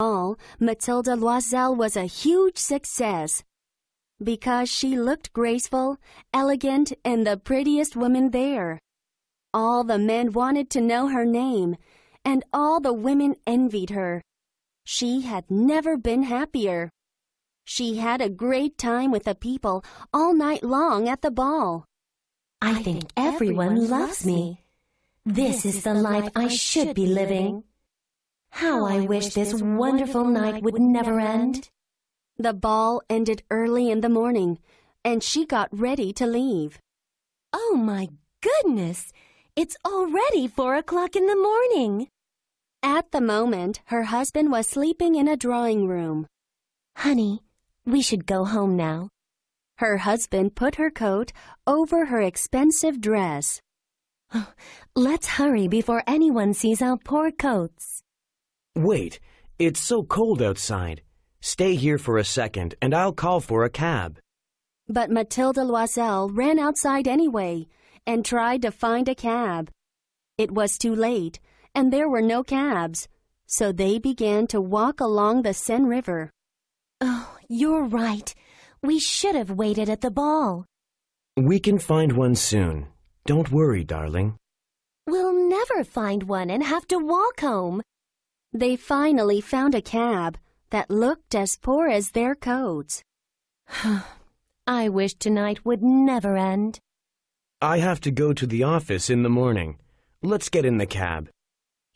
all, Matilda Loisel was a huge success because she looked graceful, elegant, and the prettiest woman there. All the men wanted to know her name, and all the women envied her. She had never been happier. She had a great time with the people all night long at the ball. I think everyone loves me. This is the life I should be living. How I wish this wonderful night would never end. The ball ended early in the morning, and she got ready to leave. Oh my goodness! It's already four o'clock in the morning. At the moment, her husband was sleeping in a drawing room. Honey, we should go home now. Her husband put her coat over her expensive dress. Oh, let's hurry before anyone sees our poor coats. Wait, it's so cold outside. Stay here for a second and I'll call for a cab. But Matilda Loisel ran outside anyway and tried to find a cab. It was too late, and there were no cabs, so they began to walk along the Seine River. Oh, you're right. We should have waited at the ball. We can find one soon. Don't worry, darling. We'll never find one and have to walk home. They finally found a cab that looked as poor as their codes. I wish tonight would never end. I have to go to the office in the morning. Let's get in the cab.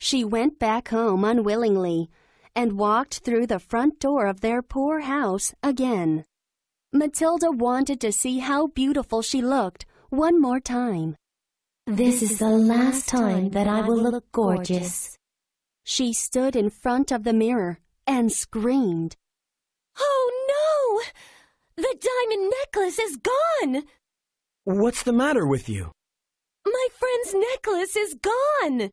She went back home unwillingly and walked through the front door of their poor house again. Matilda wanted to see how beautiful she looked one more time. This, this is the last time that I will look gorgeous. She stood in front of the mirror and screamed. Oh no! The diamond necklace is gone! What's the matter with you? My friend's necklace is gone!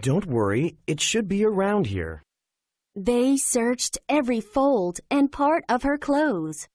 Don't worry, it should be around here. They searched every fold and part of her clothes.